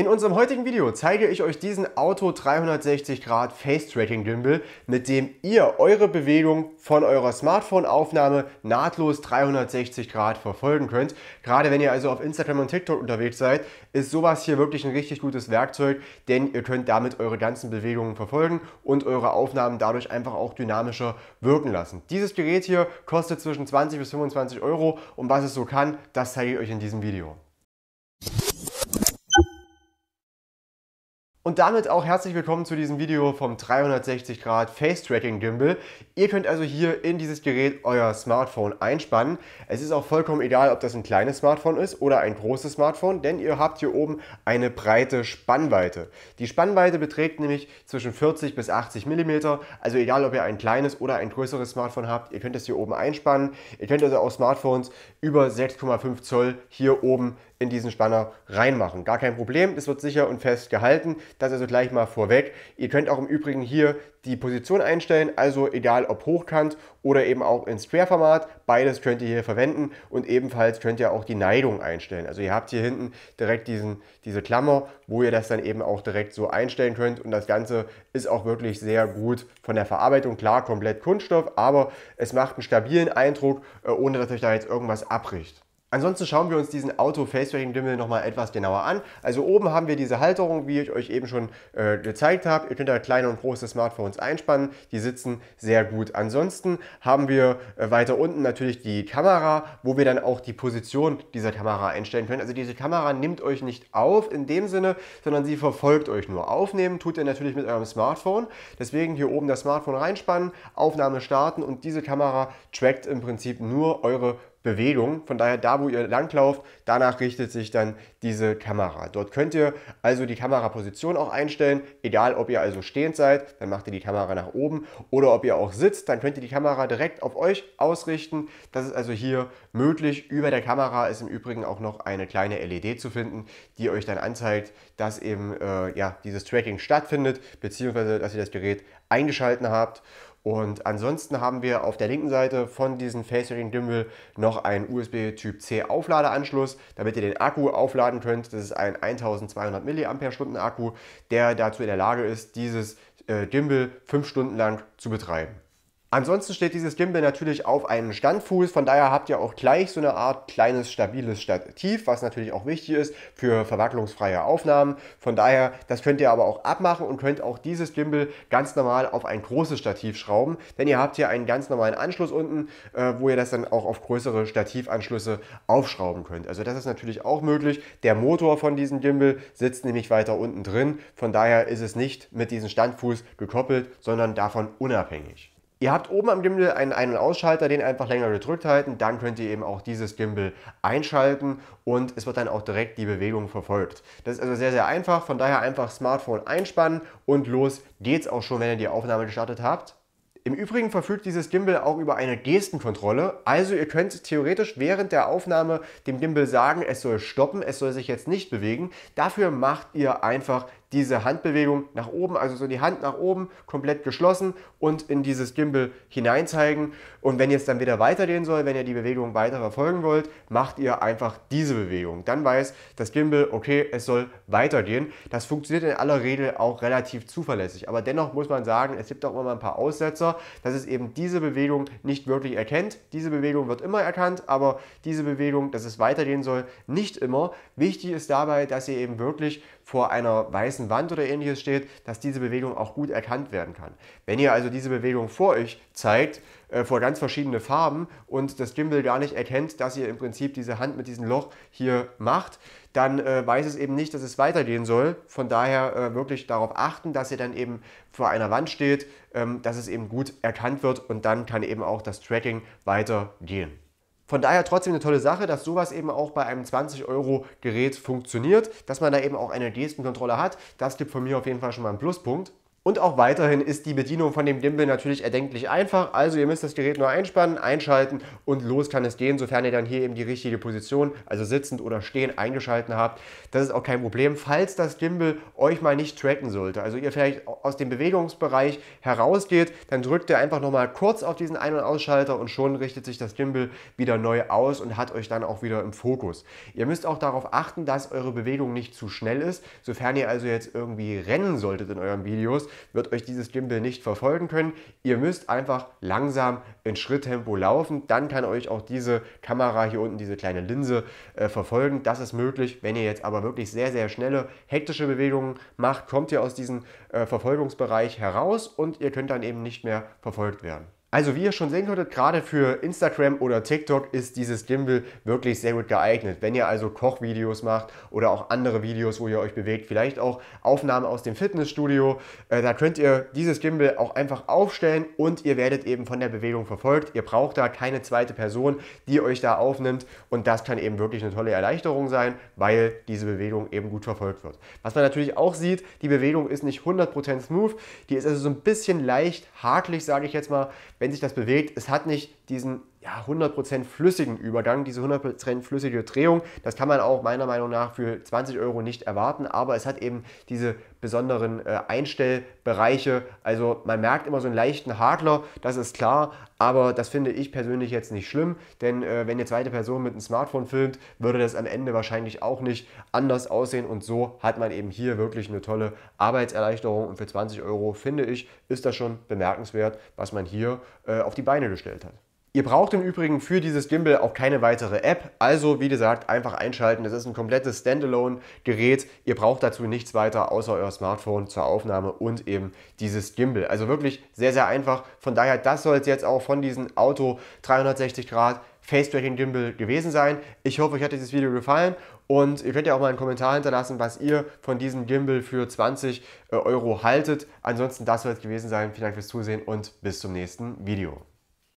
In unserem heutigen Video zeige ich euch diesen Auto 360 Grad Face Tracking Gimbal, mit dem ihr eure Bewegung von eurer Smartphone Aufnahme nahtlos 360 Grad verfolgen könnt. Gerade wenn ihr also auf Instagram und TikTok unterwegs seid, ist sowas hier wirklich ein richtig gutes Werkzeug, denn ihr könnt damit eure ganzen Bewegungen verfolgen und eure Aufnahmen dadurch einfach auch dynamischer wirken lassen. Dieses Gerät hier kostet zwischen 20 bis 25 Euro und was es so kann, das zeige ich euch in diesem Video. Und damit auch herzlich willkommen zu diesem Video vom 360 Grad Face Tracking Gimbal. Ihr könnt also hier in dieses Gerät euer Smartphone einspannen. Es ist auch vollkommen egal, ob das ein kleines Smartphone ist oder ein großes Smartphone, denn ihr habt hier oben eine breite Spannweite. Die Spannweite beträgt nämlich zwischen 40 bis 80 mm, also egal, ob ihr ein kleines oder ein größeres Smartphone habt, ihr könnt es hier oben einspannen. Ihr könnt also auch Smartphones über 6,5 Zoll hier oben in diesen Spanner reinmachen. Gar kein Problem, das wird sicher und fest gehalten. Das also gleich mal vorweg. Ihr könnt auch im Übrigen hier die Position einstellen, also egal ob hochkant oder eben auch in Square-Format. Beides könnt ihr hier verwenden und ebenfalls könnt ihr auch die Neigung einstellen. Also ihr habt hier hinten direkt diesen, diese Klammer, wo ihr das dann eben auch direkt so einstellen könnt und das Ganze ist auch wirklich sehr gut von der Verarbeitung. Klar, komplett Kunststoff, aber es macht einen stabilen Eindruck, äh, ohne dass euch da jetzt irgendwas abbricht. Ansonsten schauen wir uns diesen Auto Face Tracking Dimmel nochmal etwas genauer an. Also oben haben wir diese Halterung, wie ich euch eben schon äh, gezeigt habe. Ihr könnt da kleine und große Smartphones einspannen, die sitzen sehr gut. Ansonsten haben wir äh, weiter unten natürlich die Kamera, wo wir dann auch die Position dieser Kamera einstellen können. Also diese Kamera nimmt euch nicht auf in dem Sinne, sondern sie verfolgt euch nur. Aufnehmen tut ihr natürlich mit eurem Smartphone. Deswegen hier oben das Smartphone reinspannen, Aufnahme starten und diese Kamera trackt im Prinzip nur eure Bewegung. Von daher, da wo ihr langlauft, danach richtet sich dann diese Kamera. Dort könnt ihr also die Kameraposition auch einstellen, egal ob ihr also stehend seid, dann macht ihr die Kamera nach oben oder ob ihr auch sitzt, dann könnt ihr die Kamera direkt auf euch ausrichten. Das ist also hier möglich. Über der Kamera ist im Übrigen auch noch eine kleine LED zu finden, die euch dann anzeigt, dass eben äh, ja, dieses Tracking stattfindet, beziehungsweise dass ihr das Gerät eingeschalten habt. Und ansonsten haben wir auf der linken Seite von diesem Facering Gimbal noch einen USB Typ C Aufladeanschluss, damit ihr den Akku aufladen könnt. Das ist ein 1200 mAh Akku, der dazu in der Lage ist, dieses äh, Gimbal fünf Stunden lang zu betreiben. Ansonsten steht dieses Gimbal natürlich auf einem Standfuß, von daher habt ihr auch gleich so eine Art kleines stabiles Stativ, was natürlich auch wichtig ist für verwacklungsfreie Aufnahmen. Von daher, das könnt ihr aber auch abmachen und könnt auch dieses Gimbal ganz normal auf ein großes Stativ schrauben, denn ihr habt hier einen ganz normalen Anschluss unten, äh, wo ihr das dann auch auf größere Stativanschlüsse aufschrauben könnt. Also das ist natürlich auch möglich. Der Motor von diesem Gimbal sitzt nämlich weiter unten drin, von daher ist es nicht mit diesem Standfuß gekoppelt, sondern davon unabhängig. Ihr habt oben am Gimbal einen Ein- und Ausschalter, den einfach länger gedrückt halten, dann könnt ihr eben auch dieses Gimbal einschalten und es wird dann auch direkt die Bewegung verfolgt. Das ist also sehr, sehr einfach, von daher einfach Smartphone einspannen und los geht's auch schon, wenn ihr die Aufnahme gestartet habt. Im Übrigen verfügt dieses Gimbal auch über eine Gestenkontrolle. Also ihr könnt theoretisch während der Aufnahme dem Gimbal sagen, es soll stoppen, es soll sich jetzt nicht bewegen. Dafür macht ihr einfach diese Handbewegung nach oben, also so die Hand nach oben, komplett geschlossen und in dieses Gimbal hinein zeigen. Und wenn ihr es dann wieder weitergehen soll, wenn ihr die Bewegung weiter verfolgen wollt, macht ihr einfach diese Bewegung. Dann weiß das Gimbal, okay, es soll weitergehen. Das funktioniert in aller Regel auch relativ zuverlässig. Aber dennoch muss man sagen, es gibt auch immer mal ein paar Aussetzer, dass es eben diese Bewegung nicht wirklich erkennt. Diese Bewegung wird immer erkannt, aber diese Bewegung, dass es weitergehen soll, nicht immer. Wichtig ist dabei, dass ihr eben wirklich vor einer weißen Wand oder ähnliches steht, dass diese Bewegung auch gut erkannt werden kann. Wenn ihr also diese Bewegung vor euch zeigt, äh, vor ganz verschiedene Farben und das Gimbal gar nicht erkennt, dass ihr im Prinzip diese Hand mit diesem Loch hier macht, dann äh, weiß es eben nicht, dass es weitergehen soll. Von daher äh, wirklich darauf achten, dass ihr dann eben vor einer Wand steht, ähm, dass es eben gut erkannt wird und dann kann eben auch das Tracking weitergehen. Von daher trotzdem eine tolle Sache, dass sowas eben auch bei einem 20-Euro-Gerät funktioniert, dass man da eben auch eine Gestenkontrolle hat. Das gibt von mir auf jeden Fall schon mal einen Pluspunkt. Und auch weiterhin ist die Bedienung von dem Gimbal natürlich erdenklich einfach. Also ihr müsst das Gerät nur einspannen, einschalten und los kann es gehen, sofern ihr dann hier eben die richtige Position, also sitzend oder stehen, eingeschalten habt. Das ist auch kein Problem, falls das Gimbal euch mal nicht tracken sollte. Also ihr vielleicht aus dem Bewegungsbereich herausgeht, dann drückt ihr einfach nochmal kurz auf diesen Ein- und Ausschalter und schon richtet sich das Gimbal wieder neu aus und hat euch dann auch wieder im Fokus. Ihr müsst auch darauf achten, dass eure Bewegung nicht zu schnell ist. Sofern ihr also jetzt irgendwie rennen solltet in euren Videos, wird euch dieses Gimbal nicht verfolgen können. Ihr müsst einfach langsam in Schritttempo laufen, dann kann euch auch diese Kamera hier unten, diese kleine Linse äh, verfolgen. Das ist möglich. Wenn ihr jetzt aber wirklich sehr, sehr schnelle, hektische Bewegungen macht, kommt ihr aus diesem äh, Verfolgungsbereich heraus und ihr könnt dann eben nicht mehr verfolgt werden. Also wie ihr schon sehen könntet, gerade für Instagram oder TikTok ist dieses Gimbal wirklich sehr gut geeignet. Wenn ihr also Kochvideos macht oder auch andere Videos, wo ihr euch bewegt, vielleicht auch Aufnahmen aus dem Fitnessstudio, äh, da könnt ihr dieses Gimbal auch einfach aufstellen und ihr werdet eben von der Bewegung verfolgt. Ihr braucht da keine zweite Person, die euch da aufnimmt und das kann eben wirklich eine tolle Erleichterung sein, weil diese Bewegung eben gut verfolgt wird. Was man natürlich auch sieht, die Bewegung ist nicht 100% smooth, die ist also so ein bisschen leicht hakelig, sage ich jetzt mal wenn sich das bewegt, es hat nicht diesen ja, 100% flüssigen Übergang, diese 100% flüssige Drehung. Das kann man auch meiner Meinung nach für 20 Euro nicht erwarten, aber es hat eben diese besonderen äh, Einstellbereiche. Also man merkt immer so einen leichten Hadler, das ist klar, aber das finde ich persönlich jetzt nicht schlimm, denn äh, wenn eine zweite Person mit einem Smartphone filmt, würde das am Ende wahrscheinlich auch nicht anders aussehen und so hat man eben hier wirklich eine tolle Arbeitserleichterung und für 20 Euro finde ich, ist das schon bemerkenswert, was man hier äh, auf die Beine gestellt hat. Ihr braucht im Übrigen für dieses Gimbal auch keine weitere App, also wie gesagt, einfach einschalten. Es ist ein komplettes Standalone-Gerät. Ihr braucht dazu nichts weiter außer euer Smartphone zur Aufnahme und eben dieses Gimbal. Also wirklich sehr, sehr einfach. Von daher, das soll es jetzt auch von diesem Auto 360 Grad Face Tracking Gimbal gewesen sein. Ich hoffe, euch hat dieses Video gefallen und ihr könnt ja auch mal einen Kommentar hinterlassen, was ihr von diesem Gimbal für 20 äh, Euro haltet. Ansonsten, das soll es gewesen sein. Vielen Dank fürs Zusehen und bis zum nächsten Video.